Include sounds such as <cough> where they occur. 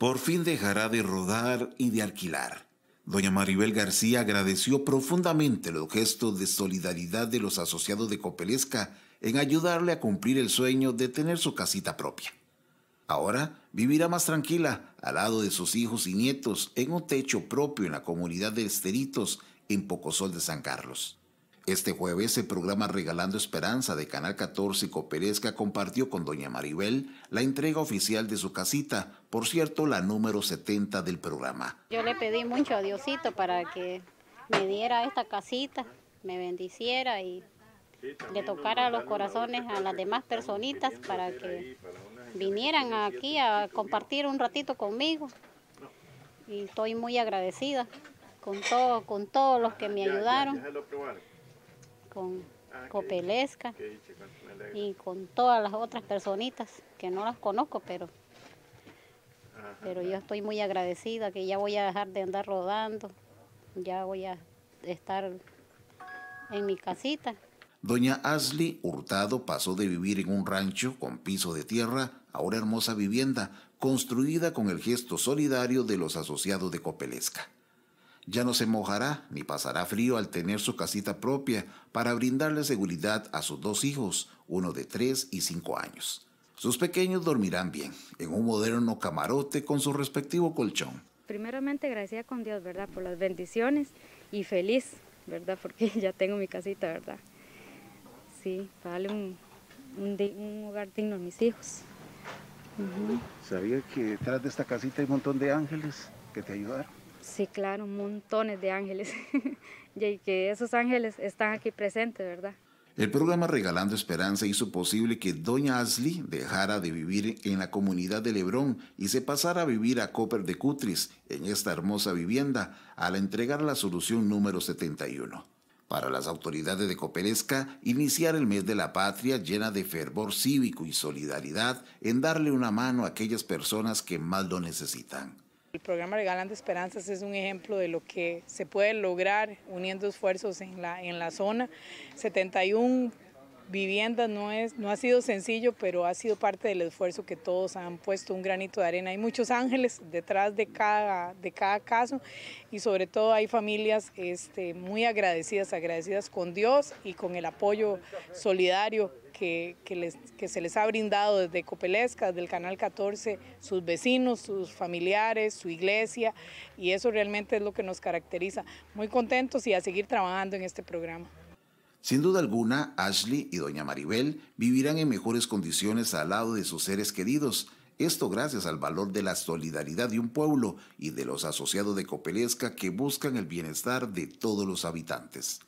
por fin dejará de rodar y de alquilar. Doña Maribel García agradeció profundamente los gestos de solidaridad de los asociados de Copelesca en ayudarle a cumplir el sueño de tener su casita propia. Ahora vivirá más tranquila, al lado de sus hijos y nietos, en un techo propio en la comunidad de Esteritos, en Pocosol de San Carlos. Este jueves el programa Regalando Esperanza de Canal 14 Coperezca compartió con doña Maribel la entrega oficial de su casita, por cierto la número 70 del programa. Yo le pedí mucho a Diosito para que me diera esta casita, me bendiciera y le tocara los corazones a las demás personitas para que vinieran aquí a compartir un ratito conmigo. Y estoy muy agradecida con, todo, con todos los que me ayudaron. Ah, con Copelesca y con todas las otras personitas que no las conozco, pero, pero yo estoy muy agradecida que ya voy a dejar de andar rodando, ya voy a estar en mi casita. Doña Ashley Hurtado pasó de vivir en un rancho con piso de tierra a una hermosa vivienda construida con el gesto solidario de los asociados de Copelesca ya no se mojará ni pasará frío al tener su casita propia para brindarle seguridad a sus dos hijos, uno de 3 y 5 años. Sus pequeños dormirán bien, en un moderno camarote con su respectivo colchón. Primeramente gracias con Dios, ¿verdad? Por las bendiciones y feliz, ¿verdad? Porque <laughs> ya tengo mi casita, ¿verdad? Sí, para darle un, un, hogar digno a mis hijos. ¿Sabía que detrás de esta casita hay un montón de ángeles que te ayudaron? Sí, claro, montones de ángeles. <laughs> y que esos ángeles están aquí presentes, ¿verdad? El programa Regalando Esperanza hizo posible que Doña Asli dejara de vivir en la comunidad de Lebrón y se pasara a vivir a Copper de Cutris, en esta hermosa vivienda, al entregar la solución número 71. Para las autoridades de Copelesca, iniciar el mes de la patria llena de fervor cívico y solidaridad en darle una mano a aquellas personas que más lo necesitan. El programa Regalando Esperanzas es un ejemplo de lo que se puede lograr uniendo esfuerzos en la, en la zona. 71 viviendas no, es, no ha sido sencillo, pero ha sido parte del esfuerzo que todos han puesto un granito de arena. Hay muchos ángeles detrás de cada, de cada caso y sobre todo hay familias este, muy agradecidas, agradecidas con Dios y con el apoyo solidario que, se les ha brindado desde Copelesca, del Canal 14, sus vecinos, sus familiares, su iglesia, y eso realmente es lo que nos caracteriza. Muy contentos y a seguir trabajando en este programa. Sin duda alguna, Ashley y doña Maribel vivirán en mejores condiciones al lado de sus seres queridos. Esto gracias al valor de la solidaridad de un pueblo y de los asociados de Copelesca que buscan el bienestar de todos los habitantes.